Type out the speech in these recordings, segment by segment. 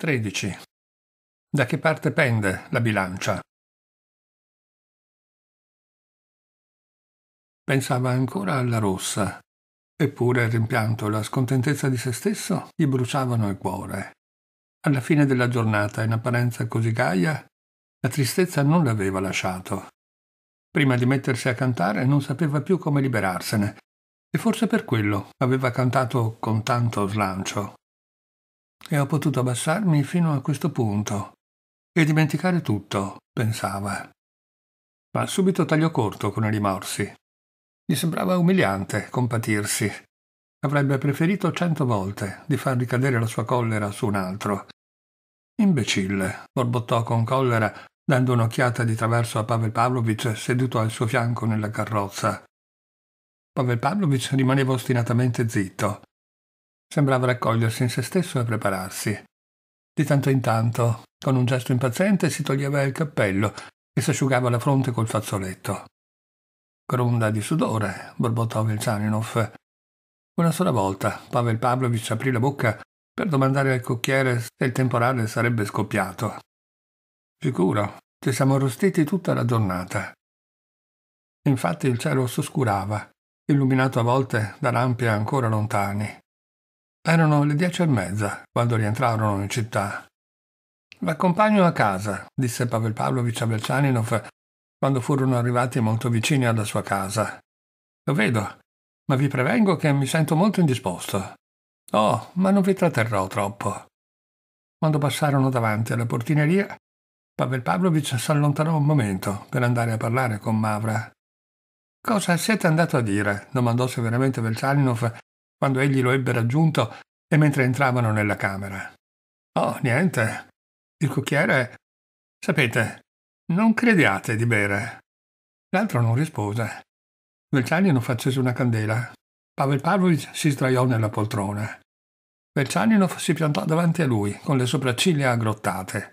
13. Da che parte pende la bilancia? Pensava ancora alla rossa, eppure il rimpianto e la scontentezza di se stesso gli bruciavano il cuore. Alla fine della giornata, in apparenza così gaia, la tristezza non l'aveva lasciato. Prima di mettersi a cantare non sapeva più come liberarsene, e forse per quello aveva cantato con tanto slancio, e ho potuto abbassarmi fino a questo punto e dimenticare tutto, pensava. Ma subito tagliò corto con i rimorsi. Gli sembrava umiliante compatirsi. Avrebbe preferito cento volte di far ricadere la sua collera su un altro. Imbecille, borbottò con collera, dando un'occhiata di traverso a Pavel Pavlovich seduto al suo fianco nella carrozza. Pavel Pavlovich rimaneva ostinatamente zitto. Sembrava raccogliersi in se stesso e prepararsi. Di tanto in tanto, con un gesto impaziente, si toglieva il cappello e si asciugava la fronte col fazzoletto. Gronda di sudore, borbottò Velzaninov. Una sola volta Pavel Pavlovich aprì la bocca per domandare al cocchiere se il temporale sarebbe scoppiato. Sicuro, ci siamo arrostiti tutta la giornata. Infatti il cielo s'oscurava, illuminato a volte da lampi ancora lontani. Erano le dieci e mezza quando rientrarono in città. L'accompagno a casa, disse Pavel Pavlovich a Belcianinov quando furono arrivati molto vicini alla sua casa. Lo vedo, ma vi prevengo che mi sento molto indisposto. Oh, ma non vi tratterrò troppo. Quando passarono davanti alla portineria, Pavel Pavlovich s'allontanò un momento per andare a parlare con Mavra. Cosa siete andato a dire? domandò severamente Velcianinov quando egli lo ebbe raggiunto e mentre entravano nella camera. Oh, niente. Il cocchiere. Sapete, non crediate di bere. L'altro non rispose. Velcianino accese una candela. Pavel Pavlovich si sdraiò nella poltrona. Velcianinov si piantò davanti a lui, con le sopracciglia aggrottate.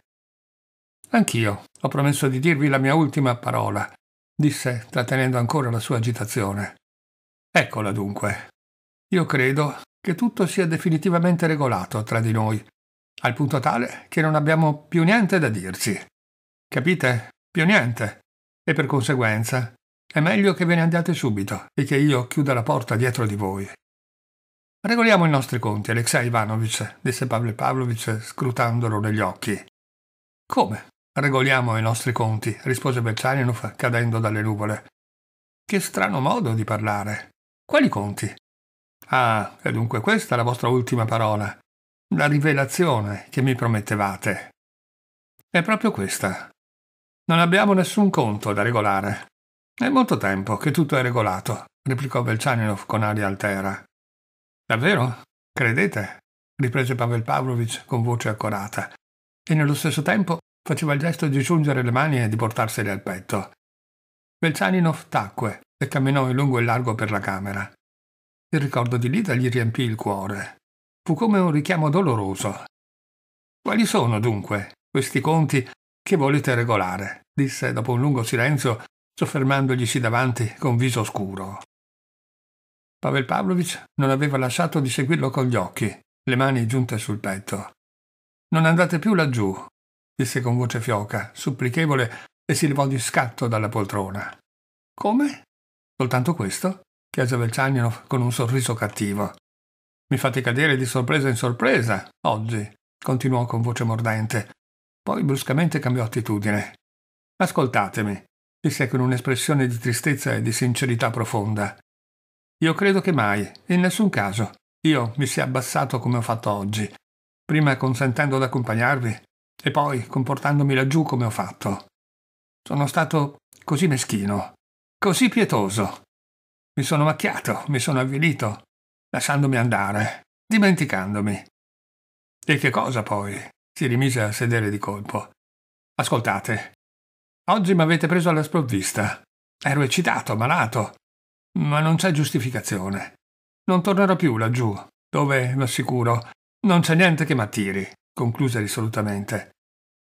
Anch'io ho promesso di dirvi la mia ultima parola, disse, trattenendo ancora la sua agitazione. Eccola dunque. Io credo che tutto sia definitivamente regolato tra di noi, al punto tale che non abbiamo più niente da dirci. Capite? Più niente. E per conseguenza, è meglio che ve ne andiate subito e che io chiuda la porta dietro di voi. Regoliamo i nostri conti, Alexei Ivanovich, disse Pavle Pavlovich scrutandolo negli occhi. Come? Regoliamo i nostri conti, rispose Belcianinov cadendo dalle nuvole. Che strano modo di parlare. Quali conti? Ah, è dunque questa la vostra ultima parola, la rivelazione che mi promettevate. È proprio questa. Non abbiamo nessun conto da regolare. È molto tempo che tutto è regolato, replicò Belcianinov con aria altera. Davvero? Credete? riprese Pavel Pavlovich con voce accorata, e nello stesso tempo faceva il gesto di giungere le mani e di portarsele al petto. Belcianinov tacque e camminò in lungo e largo per la camera. Il ricordo di Lida gli riempì il cuore. Fu come un richiamo doloroso. Quali sono, dunque, questi conti che volete regolare? disse dopo un lungo silenzio, soffermandoglisi davanti con viso scuro. Pavel Pavlovich non aveva lasciato di seguirlo con gli occhi, le mani giunte sul petto. Non andate più laggiù, disse con voce fioca, supplichevole, e si levò di scatto dalla poltrona. Come? Soltanto questo? chiese Velcianino con un sorriso cattivo. Mi fate cadere di sorpresa in sorpresa, oggi, continuò con voce mordente. Poi bruscamente cambiò attitudine. Ascoltatemi, disse con un'espressione di tristezza e di sincerità profonda. Io credo che mai, in nessun caso, io mi sia abbassato come ho fatto oggi, prima consentendo ad accompagnarvi e poi comportandomi laggiù come ho fatto. Sono stato così meschino, così pietoso. Mi sono macchiato, mi sono avvilito, lasciandomi andare, dimenticandomi. E che cosa poi? Si rimise a sedere di colpo. Ascoltate, oggi mi avete preso alla sprovvista. Ero eccitato, malato, ma non c'è giustificazione. Non tornerò più laggiù, dove, lo assicuro, non c'è niente che m'attiri, concluse risolutamente.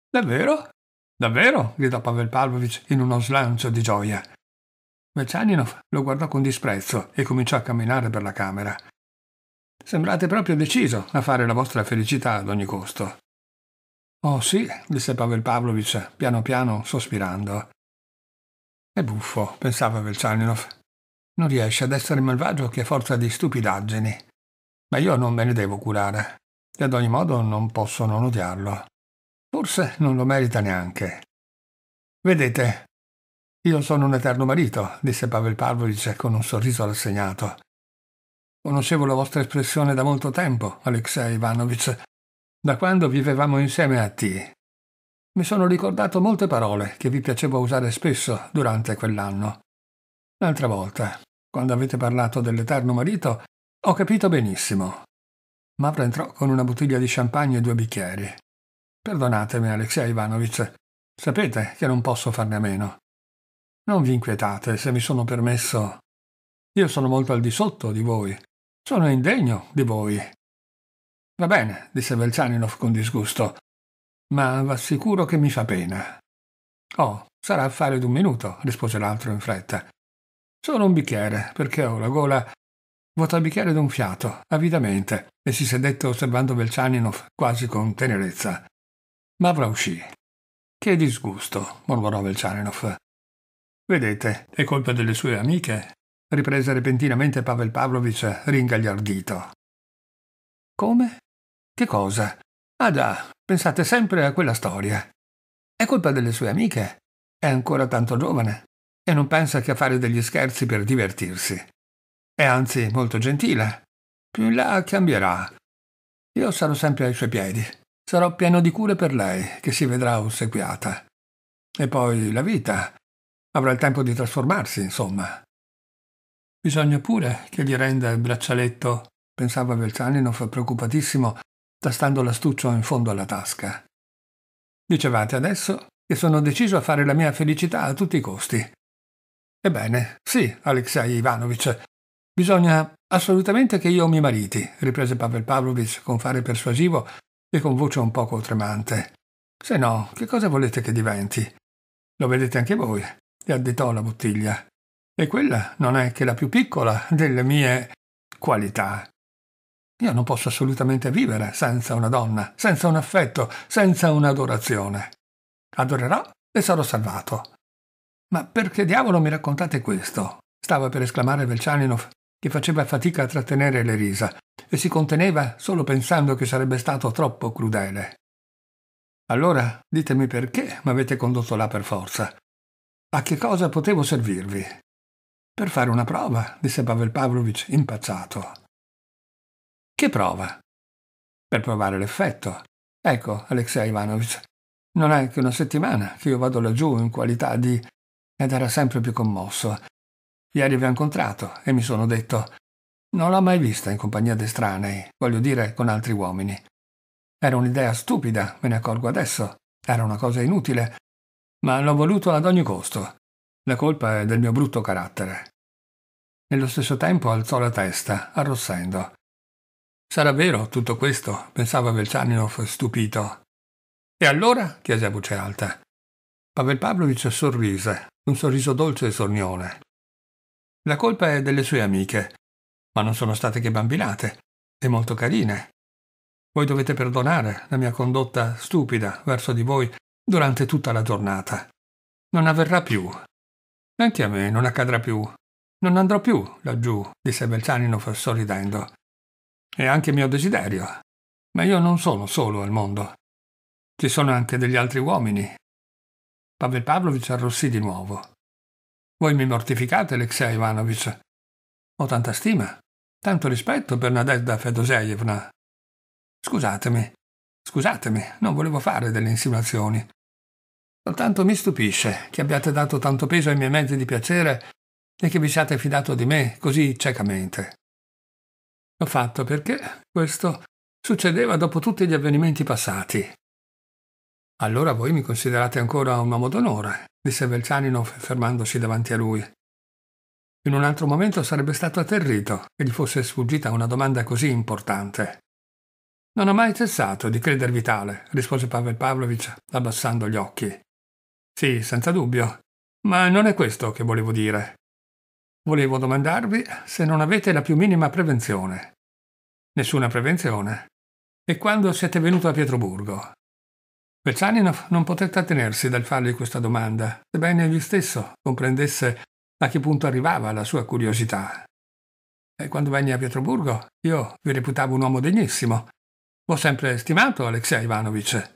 Davvero? Davvero? gridò Pavel Pavlovich in uno slancio di gioia. Velchaninoff lo guardò con disprezzo e cominciò a camminare per la camera. Sembrate proprio deciso a fare la vostra felicità ad ogni costo. Oh sì, disse Pavel Pavlovich, piano piano sospirando. È buffo, pensava Velchaninoff. Non riesce ad essere malvagio che a forza di stupidaggini. Ma io non me ne devo curare. E ad ogni modo non posso non odiarlo. Forse non lo merita neanche. Vedete, io sono un eterno marito, disse Pavel Pavlovic con un sorriso rassegnato. Conoscevo la vostra espressione da molto tempo, Alexei Ivanovich, da quando vivevamo insieme a T. Mi sono ricordato molte parole che vi piaceva usare spesso durante quell'anno. L'altra volta, quando avete parlato dell'eterno marito, ho capito benissimo. Mavra entrò con una bottiglia di champagne e due bicchieri. Perdonatemi, Alexei Ivanovich. Sapete che non posso farne a meno. Non vi inquietate se mi sono permesso. Io sono molto al di sotto di voi. Sono indegno di voi. Va bene, disse Velzaninov con disgusto, ma v'assicuro che mi fa pena. Oh, sarà affare d'un minuto, rispose l'altro in fretta. Solo un bicchiere, perché ho la gola. Vuota il bicchiere d'un fiato, avidamente, e si sedette osservando Velzaninov quasi con tenerezza. Mavra uscì. Che disgusto, mormorò Velzaninov. Vedete, è colpa delle sue amiche, riprese repentinamente Pavel Pavlovich ringagliardito. Come? Che cosa? Ah già, pensate sempre a quella storia. È colpa delle sue amiche. È ancora tanto giovane e non pensa che a fare degli scherzi per divertirsi. È anzi molto gentile. Più in là cambierà. Io sarò sempre ai suoi piedi. Sarò pieno di cure per lei, che si vedrà ossequiata. E poi la vita. Avrà il tempo di trasformarsi, insomma. Bisogna pure che gli renda il braccialetto, pensava Velzaninov preoccupatissimo, tastando l'astuccio in fondo alla tasca. Dicevate adesso che sono deciso a fare la mia felicità a tutti i costi. Ebbene, sì, Alexei Ivanovich. Bisogna assolutamente che io mi mariti, riprese Pavel Pavlovich con fare persuasivo e con voce un poco tremante. Se no, che cosa volete che diventi? Lo vedete anche voi le additò oh, la bottiglia. E quella non è che la più piccola delle mie qualità. Io non posso assolutamente vivere senza una donna, senza un affetto, senza un'adorazione. Adorerò e sarò salvato. Ma perché diavolo mi raccontate questo? stava per esclamare Velcianinov, che faceva fatica a trattenere le risa e si conteneva solo pensando che sarebbe stato troppo crudele. Allora ditemi perché m'avete condotto là per forza. A che cosa potevo servirvi? Per fare una prova, disse Pavel Pavlovich impacciato. Che prova? Per provare l'effetto. Ecco, Alexei Ivanovich, non è che una settimana che io vado laggiù in qualità di... ed era sempre più commosso. Ieri vi ho incontrato e mi sono detto non l'ho mai vista in compagnia di estranei, voglio dire con altri uomini. Era un'idea stupida, me ne accorgo adesso. Era una cosa inutile, ma l'ho voluto ad ogni costo. La colpa è del mio brutto carattere. Nello stesso tempo alzò la testa, arrossendo. Sarà vero tutto questo? pensava Velcianinov stupito. E allora? chiese a voce alta. Pavel Pavlovich sorrise, un sorriso dolce e sornione. La colpa è delle sue amiche, ma non sono state che bambinate, e molto carine. Voi dovete perdonare la mia condotta stupida verso di voi durante tutta la giornata. Non avverrà più. Anche a me non accadrà più. Non andrò più laggiù, disse Belcianinov sorridendo. È anche mio desiderio. Ma io non sono solo al mondo. Ci sono anche degli altri uomini. Pavel Pavlovich arrossì di nuovo. Voi mi mortificate, Alexei Ivanovich. Ho tanta stima, tanto rispetto per Nadezhda Fedoseyevna. Scusatemi, Scusatemi, non volevo fare delle insinuazioni. Soltanto mi stupisce che abbiate dato tanto peso ai miei mezzi di piacere e che vi siate fidato di me così ciecamente. L'ho fatto perché questo succedeva dopo tutti gli avvenimenti passati. Allora voi mi considerate ancora un uomo d'onore, disse Velcianino fermandosi davanti a lui. In un altro momento sarebbe stato atterrito che gli fosse sfuggita una domanda così importante. Non ho mai cessato di credervi tale, rispose Pavel Pavlovich, abbassando gli occhi. Sì, senza dubbio, ma non è questo che volevo dire. Volevo domandarvi se non avete la più minima prevenzione. Nessuna prevenzione. E quando siete venuto a Pietroburgo? Velzaninov non poté trattenersi dal fargli questa domanda, sebbene egli stesso comprendesse a che punto arrivava la sua curiosità. E quando venni a Pietroburgo, io vi reputavo un uomo degnissimo, L'ho sempre stimato Alexei Ivanovich.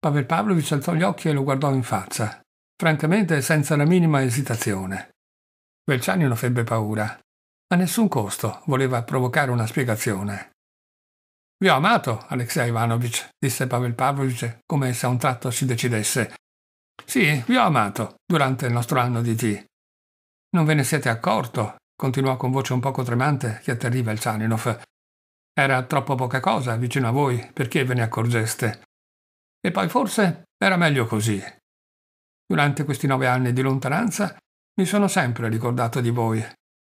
Pavel Pavlovich alzò gli occhi e lo guardò in faccia, francamente senza la minima esitazione. Belciani non febbe paura. A nessun costo voleva provocare una spiegazione. Vi ho amato, Alexei Ivanovich, disse Pavel Pavlovich come se a un tratto si decidesse. Sì, vi ho amato durante il nostro anno di T. Non ve ne siete accorto, continuò con voce un poco tremante che atterriva il Cianinov, era troppo poca cosa vicino a voi perché ve ne accorgeste. E poi forse era meglio così. Durante questi nove anni di lontananza mi sono sempre ricordato di voi,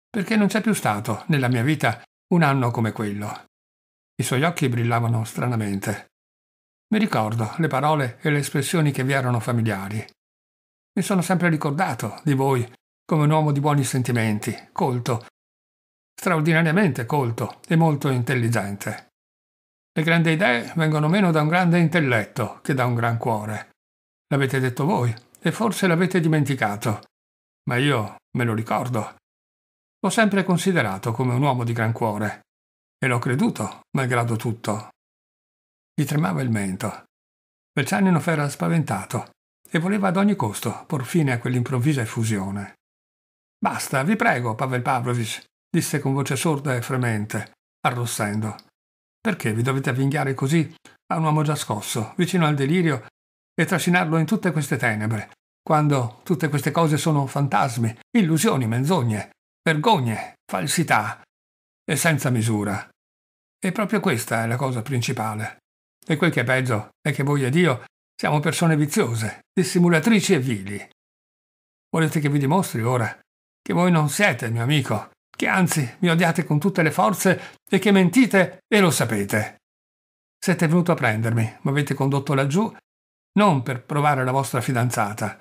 perché non c'è più stato nella mia vita un anno come quello. I suoi occhi brillavano stranamente. Mi ricordo le parole e le espressioni che vi erano familiari. Mi sono sempre ricordato di voi come un uomo di buoni sentimenti, colto, straordinariamente colto e molto intelligente. Le grandi idee vengono meno da un grande intelletto che da un gran cuore. L'avete detto voi e forse l'avete dimenticato, ma io me lo ricordo. L'ho sempre considerato come un uomo di gran cuore e l'ho creduto, malgrado tutto. Gli tremava il mento. Belcianinoff era spaventato e voleva ad ogni costo por fine a quell'improvvisa effusione. Basta, vi prego, Pavel Pavlovich, disse con voce sorda e fremente, arrossendo. Perché vi dovete avvinghiare così a un uomo già scosso, vicino al delirio, e trascinarlo in tutte queste tenebre, quando tutte queste cose sono fantasmi, illusioni, menzogne, vergogne, falsità e senza misura. E proprio questa è la cosa principale. E quel che è peggio è che voi ed io siamo persone viziose, dissimulatrici e vili. Volete che vi dimostri ora che voi non siete, mio amico, che anzi mi odiate con tutte le forze e che mentite e lo sapete. Siete venuto a prendermi, mi avete condotto laggiù, non per provare la vostra fidanzata.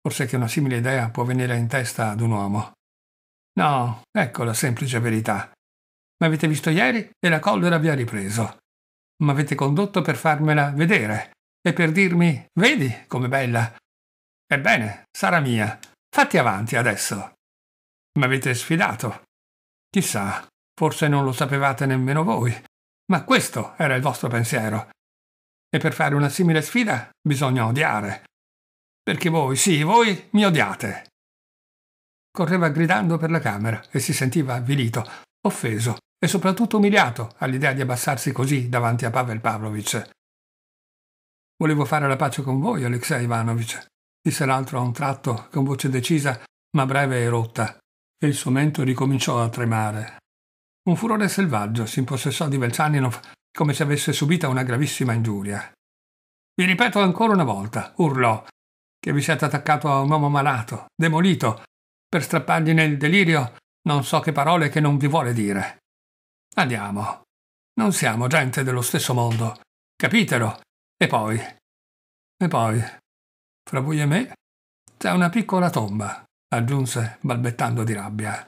Forse che una simile idea può venire in testa ad un uomo. No, ecco la semplice verità. Mi avete visto ieri e la collera vi ha ripreso. Mi avete condotto per farmela vedere e per dirmi vedi com'è bella. Ebbene, sarà mia. Fatti avanti adesso. Mi avete sfidato. Chissà, forse non lo sapevate nemmeno voi, ma questo era il vostro pensiero. E per fare una simile sfida bisogna odiare. Perché voi, sì, voi mi odiate. Correva gridando per la camera e si sentiva avvilito, offeso e soprattutto umiliato all'idea di abbassarsi così davanti a Pavel Pavlovich. Volevo fare la pace con voi, Alexei Ivanovich, disse l'altro a un tratto con voce decisa ma breve e rotta e il suo mento ricominciò a tremare. Un furore selvaggio si impossessò di Velchaninoff come se avesse subita una gravissima ingiuria. Vi ripeto ancora una volta, urlò, che vi siete attaccato a un uomo malato, demolito, per strappargli nel delirio non so che parole che non vi vuole dire. Andiamo. Non siamo gente dello stesso mondo. Capitelo. E poi. E poi. Fra voi e me c'è una piccola tomba aggiunse balbettando di rabbia.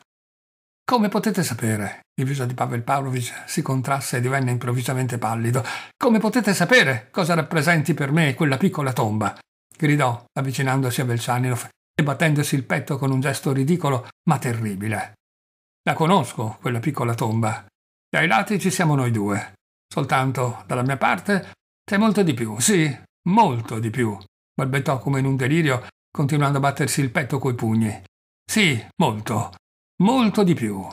Come potete sapere, il viso di Pavel Pavlovich si contrasse e divenne improvvisamente pallido. Come potete sapere cosa rappresenti per me quella piccola tomba? gridò, avvicinandosi a Velchaninoff e battendosi il petto con un gesto ridicolo ma terribile. La conosco, quella piccola tomba. Dai lati ci siamo noi due. Soltanto, dalla mia parte, c'è molto di più, sì, molto di più, balbettò come in un delirio continuando a battersi il petto coi pugni. Sì, molto, molto di più.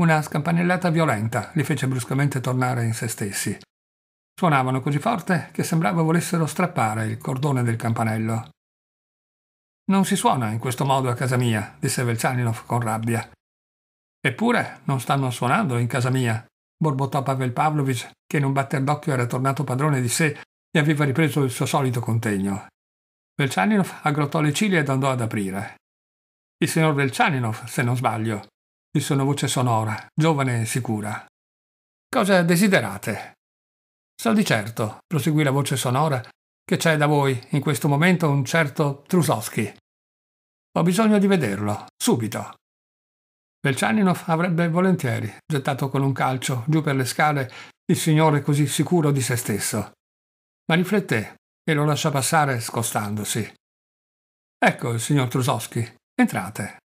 Una scampanellata violenta li fece bruscamente tornare in se stessi. Suonavano così forte che sembrava volessero strappare il cordone del campanello. Non si suona in questo modo a casa mia, disse Velzaninov con rabbia. Eppure non stanno suonando in casa mia, borbottò Pavel Pavlovich, che in un batter d'occhio era tornato padrone di sé e aveva ripreso il suo solito contegno. Velchaninov aggrottò le ciglia ed andò ad aprire. Il signor Velchaninov, se non sbaglio, disse una voce sonora, giovane e sicura. Cosa desiderate? So di certo, proseguì la voce sonora, che c'è da voi in questo momento un certo Trusovsky. Ho bisogno di vederlo, subito. Velchaninov avrebbe volentieri gettato con un calcio giù per le scale il signore così sicuro di se stesso. Ma rifletté e lo lascia passare scostandosi. Ecco il signor Trusovski, entrate.